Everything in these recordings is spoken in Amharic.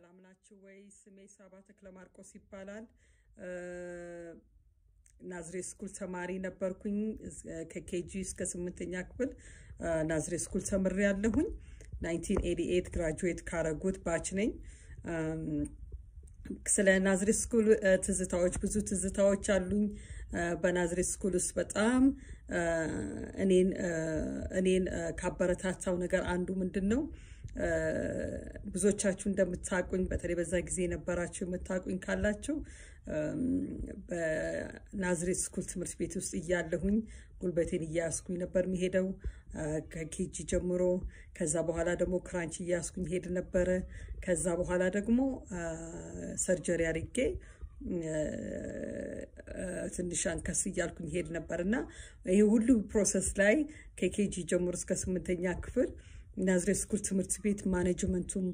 ሰላም ናችሁ ወይ? ስሜ ሳባ ተክለ ማርቆስ ይባላል። ናዝሬት ስኩል ተማሪ ነበርኩኝ። ከኬጂ እስከ ስምንተኛ ክፍል ናዝሬት ስኩል ተምሬ ያለሁኝ። 1988 ግራጁዌት ካረጉት ባች ነኝ። ስለ ናዝሬት ስኩል ትዝታዎች ብዙ ትዝታዎች አሉኝ። በናዝሬት ስኩል ውስጥ በጣም እኔን ካበረታታው ነገር አንዱ ምንድን ነው ብዙዎቻችሁ እንደምታቁኝ በተለይ በዛ ጊዜ የነበራችሁ የምታቁኝ ካላችሁ በናዝሬት ስኩል ትምህርት ቤት ውስጥ እያለሁኝ ጉልበቴን እያያስኩኝ ነበር የሚሄደው ከኬጂ ጀምሮ። ከዛ በኋላ ደግሞ ክራንች እያያስኩኝ ሄድ ነበረ። ከዛ በኋላ ደግሞ ሰርጀሪ አድርጌ ትንሽ አንከስ እያልኩኝ ሄድ ነበር እና ይህ ሁሉ ፕሮሰስ ላይ ከኬጂ ጀምሮ እስከ ስምንተኛ ክፍል ናዝሬት ስኩል ትምህርት ቤት ማኔጅመንቱም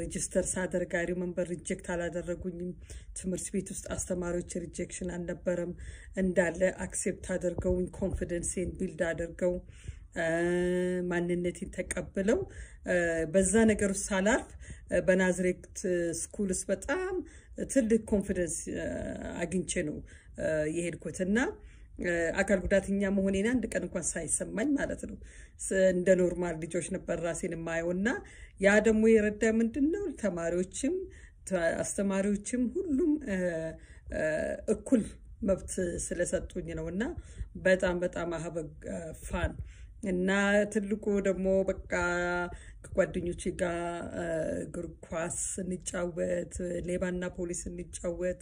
ሬጅስተር ሳደርግ መንበር ሪጀክት አላደረጉኝም። ትምህርት ቤት ውስጥ አስተማሪዎች ሪጀክሽን አልነበረም። እንዳለ አክሴፕት አድርገውኝ ኮንፊደንሴን ቢልድ አድርገው ማንነቴን ተቀብለው በዛ ነገር ውስጥ ሳላርፍ በናዝሬት ውስጥ በጣም ትልቅ ኮንፊደንስ አግኝቼ ነው የሄድኩት እና አካል ጉዳተኛ መሆኔን አንድ ቀን እንኳን ሳይሰማኝ ማለት ነው። እንደ ኖርማል ልጆች ነበር ራሴን የማየው እና ያ ደግሞ የረዳ ምንድን ነው ተማሪዎችም አስተማሪዎችም ሁሉም እኩል መብት ስለሰጡኝ ነው እና በጣም በጣም አሀበግ ፋን እና ትልቁ ደግሞ በቃ ከጓደኞቼ ጋር እግር ኳስ ስንጫወት፣ ሌባና ፖሊስ ስንጫወት፣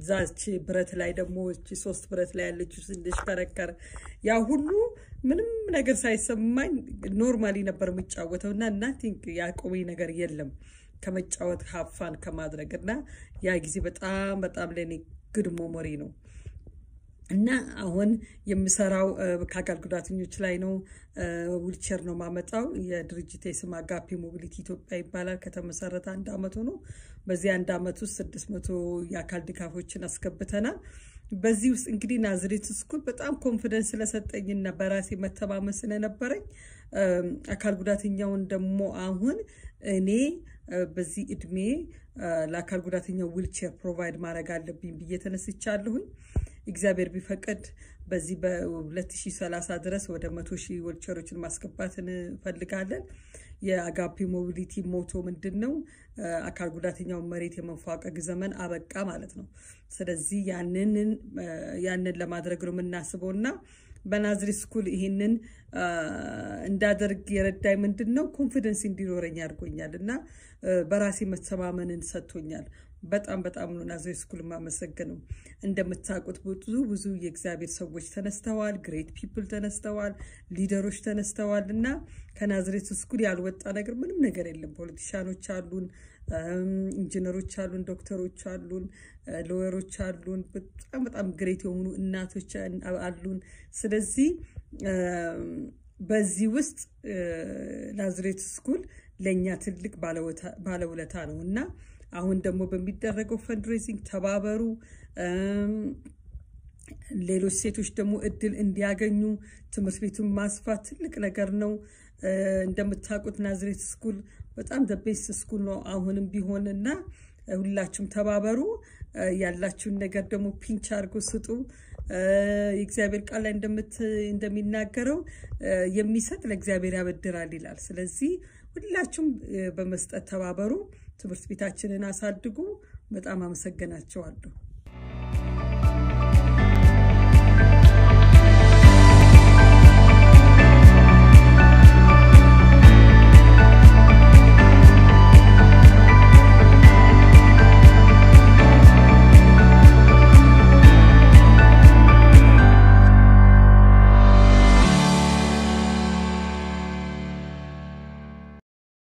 እዛች ብረት ላይ ደግሞ እቺ ሶስት ብረት ላይ ያለችው ስንሽከረከር፣ ያ ሁሉ ምንም ነገር ሳይሰማኝ ኖርማሊ ነበር የሚጫወተው እና ናቲንግ ያቆመኝ ነገር የለም ከመጫወት ሀፋን ከማድረግ እና ያ ጊዜ በጣም በጣም ለእኔ ግድ ሞሞሪ ነው። እና አሁን የምሰራው ከአካል ጉዳተኞች ላይ ነው። ዊልቸር ነው ማመጣው። የድርጅት የስም አጋፒ ሞቢሊቲ ኢትዮጵያ ይባላል። ከተመሰረተ አንድ አመቱ ነው። በዚህ አንድ አመት ውስጥ ስድስት መቶ የአካል ድጋፎችን አስገብተናል። በዚህ ውስጥ እንግዲህ ናዝሬት ስኩል በጣም ኮንፊደንስ ስለሰጠኝና በራሴ መተማመን ስለነበረኝ አካል ጉዳተኛውን ደግሞ አሁን እኔ በዚህ እድሜ ለአካል ጉዳተኛው ዊልቸር ፕሮቫይድ ማድረግ አለብኝ ብዬ ተነስቻለሁኝ። እግዚአብሔር ቢፈቅድ በዚህ በ2030 ድረስ ወደ መቶ ሺህ ወልቸሮችን ማስገባት እንፈልጋለን። የአጋፒ ሞቢሊቲ ሞቶ ምንድን ነው? አካል ጉዳተኛውን መሬት የመንፏቀቅ ዘመን አበቃ ማለት ነው። ስለዚህ ያንን ለማድረግ ነው የምናስበው እና በናዝሪ ስኩል ይህንን እንዳደርግ የረዳኝ ምንድን ነው ኮንፊደንስ እንዲኖረኝ አድርጎኛል እና በራሴ መተማመንን ሰጥቶኛል። በጣም በጣም ነው ናዝሬት ስኩል የማመሰግነው። እንደምታውቁት ብዙ ብዙ የእግዚአብሔር ሰዎች ተነስተዋል፣ ግሬት ፒፕል ተነስተዋል፣ ሊደሮች ተነስተዋል እና ከናዝሬት ስኩል ያልወጣ ነገር ምንም ነገር የለም። ፖለቲሻኖች አሉን፣ ኢንጂነሮች አሉን፣ ዶክተሮች አሉን፣ ሎየሮች አሉን፣ በጣም በጣም ግሬት የሆኑ እናቶች አሉን። ስለዚህ በዚህ ውስጥ ናዝሬት ስኩል ለእኛ ትልቅ ባለውለታ ነው እና አሁን ደግሞ በሚደረገው ፈንድሬዚንግ ተባበሩ። ሌሎች ሴቶች ደግሞ እድል እንዲያገኙ ትምህርት ቤቱን ማስፋት ትልቅ ነገር ነው። እንደምታውቁት ናዝሬት ስኩል በጣም ደቤስት ስኩል ነው አሁንም ቢሆን እና ሁላችሁም ተባበሩ። ያላችሁን ነገር ደግሞ ፒንች አድርጎ ስጡ። የእግዚአብሔር ቃል ላይ እንደሚናገረው የሚሰጥ ለእግዚአብሔር ያበድራል ይላል። ስለዚህ ሁላችሁም በመስጠት ተባበሩ። ትምህርት ቤታችንን አሳድጉ። በጣም አመሰግናቸዋለሁ።